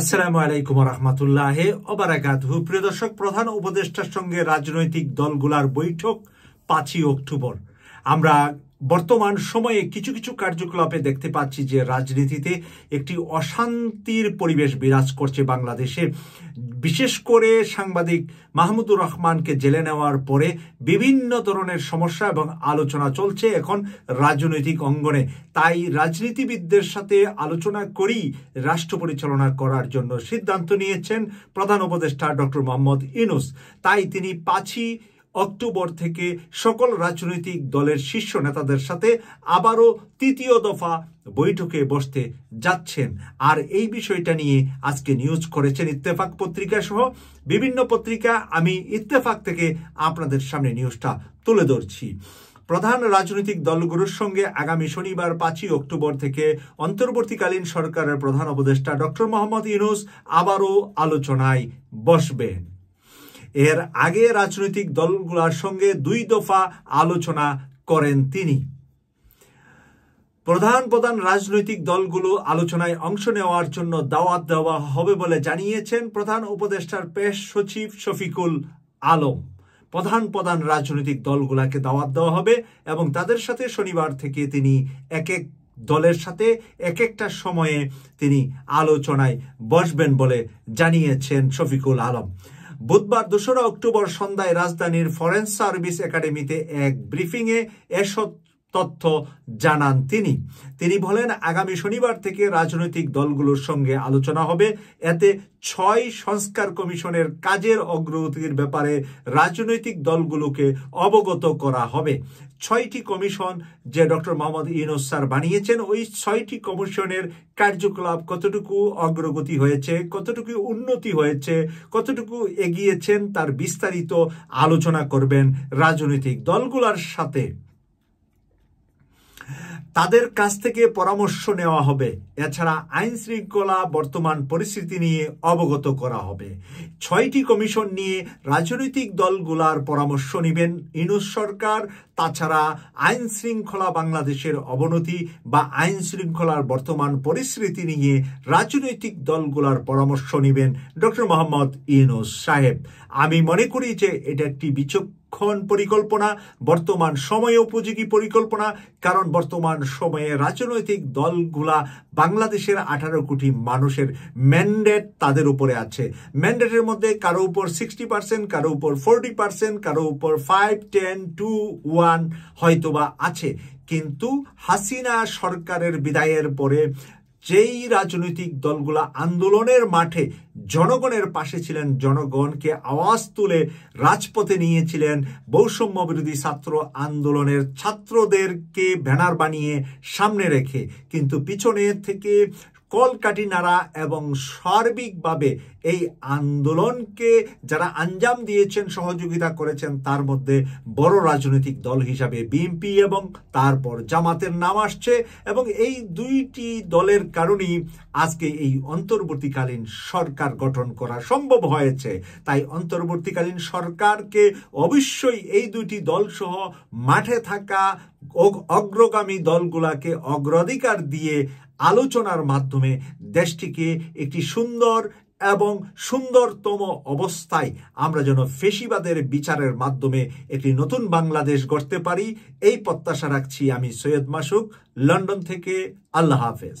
আসসালামু আলাইকুম রহমতুল্লাহ অবরাকাতহু প্রিয় দর্শক প্রধান উপদেষ্টার সঙ্গে রাজনৈতিক দলগুলার বৈঠক পাঁচই অক্টোবর আমরা বর্তমান সময়ে কিছু কিছু কার্যকলাপে দেখতে পাচ্ছি যে রাজনীতিতে একটি অশান্তির পরিবেশ বিরাজ করছে বাংলাদেশে বিশেষ করে সাংবাদিক মাহমুদুর রহমানকে জেলে নেওয়ার পরে বিভিন্ন ধরনের সমস্যা এবং আলোচনা চলছে এখন রাজনৈতিক অঙ্গনে তাই রাজনীতিবিদদের সাথে আলোচনা করেই রাষ্ট্র পরিচালনা করার জন্য সিদ্ধান্ত নিয়েছেন প্রধান উপদেষ্টা ডক্টর মোহাম্মদ ইনুস তাই তিনি পাঁচই অক্টোবর থেকে সকল রাজনৈতিক দলের শীর্ষ নেতাদের সাথে আবারও তৃতীয় দফা বৈঠকে বসতে যাচ্ছেন আর এই বিষয়টা নিয়ে আজকে নিউজ করেছেন ইত্তেফাক পত্রিকা সহ বিভিন্ন পত্রিকা আমি ইত্তেফাক থেকে আপনাদের সামনে নিউজটা তুলে ধরছি প্রধান রাজনৈতিক দলগুলোর সঙ্গে আগামী শনিবার পাঁচই অক্টোবর থেকে অন্তর্বর্তীকালীন সরকারের প্রধান উপদেষ্টা ডক্টর মোহাম্মদ ইউনুস আবারও আলোচনায় বসবেন এর আগে রাজনৈতিক দলগুলোর সঙ্গে দুই দফা আলোচনা করেন তিনি প্রধান প্রধান রাজনৈতিক দলগুলো আলোচনায় অংশ নেওয়ার জন্য দাওয়াত দেওয়া হবে বলে জানিয়েছেন প্রধান উপদেষ্টার পেশ সচিব শফিকুল আলম প্রধান প্রধান রাজনৈতিক দলগুলোকে দাওয়াত দেওয়া হবে এবং তাদের সাথে শনিবার থেকে তিনি এক এক দলের সাথে এক একটা সময়ে তিনি আলোচনায় বসবেন বলে জানিয়েছেন শফিকুল আলম বুধবার দোসরা অক্টোবর সন্ধ্যায় রাজধানীর ফরেন সার্ভিস একাডেমিতে এক ব্রিফিংয়ে এসব তথ্য জানান তিনি তিনি বলেন আগামী শনিবার থেকে রাজনৈতিক দলগুলোর সঙ্গে আলোচনা হবে এতে ছয় সংস্কার কমিশনের কাজের অগ্রগতির ব্যাপারে রাজনৈতিক দলগুলোকে অবগত করা হবে ছয়টি কমিশন যে ডক্টর মোহাম্মদ ইউনুস স্যার বানিয়েছেন ওই ছয়টি কমিশনের কার্যকলাপ কতটুকু অগ্রগতি হয়েছে কতটুকু উন্নতি হয়েছে কতটুকু এগিয়েছেন তার বিস্তারিত আলোচনা করবেন রাজনৈতিক দলগুলোর সাথে তাদের কাছ থেকে পরামর্শ নেওয়া হবে এছাড়া আইন শৃঙ্খলা বর্তমান পরিস্থিতি নিয়ে অবগত করা হবে ছয়টি কমিশন নিয়ে রাজনৈতিক দলগুলার পরামর্শ নেবেন ইনুস সরকার তাছাড়া আইন শৃঙ্খলা বাংলাদেশের অবনতি বা আইন শৃঙ্খলার বর্তমান পরিস্থিতি নিয়ে রাজনৈতিক দলগুলার পরামর্শ নেবেন ডক্টর মোহাম্মদ ইনুস সাহেব আমি মনে করি যে এটা একটি বিচক্ষণ সংরক্ষণ পরিকল্পনা বর্তমান সময়ে উপযোগী পরিকল্পনা কারণ বর্তমান সময়ে রাজনৈতিক দলগুলা বাংলাদেশের আঠারো কোটি মানুষের ম্যান্ডেট তাদের উপরে আছে ম্যান্ডেটের মধ্যে কারো উপর সিক্সটি পার্সেন্ট কারো উপর ফোরটি পার্সেন্ট কারো উপর ফাইভ টেন টু ওয়ান হয়তোবা আছে কিন্তু হাসিনা সরকারের বিদায়ের পরে যেই রাজনৈতিক দলগুলা আন্দোলনের মাঠে জনগণের পাশে ছিলেন জনগণকে আওয়াজ তুলে রাজপথে নিয়েছিলেন বৈষম্য বিরোধী ছাত্র আন্দোলনের ছাত্রদেরকে ব্যানার বানিয়ে সামনে রেখে কিন্তু পিছনে থেকে কলকাটি নাড়া এবং সার্বিকভাবে এই আন্দোলনকে যারা আঞ্জাম দিয়েছেন সহযোগিতা করেছেন তার মধ্যে বড় রাজনৈতিক দল হিসাবে বিএনপি এবং তারপর জামাতের নাম আসছে এবং এই দুইটি দলের কারণেই আজকে এই অন্তর্বর্তীকালীন সরকার গঠন করা সম্ভব হয়েছে তাই অন্তর্বর্তীকালীন সরকারকে অবশ্যই এই দুইটি দলসহ মাঠে থাকা অগ্রগামী দলগুলাকে অগ্রাধিকার দিয়ে আলোচনার মাধ্যমে দেশটিকে একটি সুন্দর এবং সুন্দরতম অবস্থায় আমরা যেন ফেসিবাদের বিচারের মাধ্যমে একটি নতুন বাংলাদেশ গড়তে পারি এই প্রত্যাশা রাখছি আমি সৈয়দ মাসুক লন্ডন থেকে আল্লাহ হাফেজ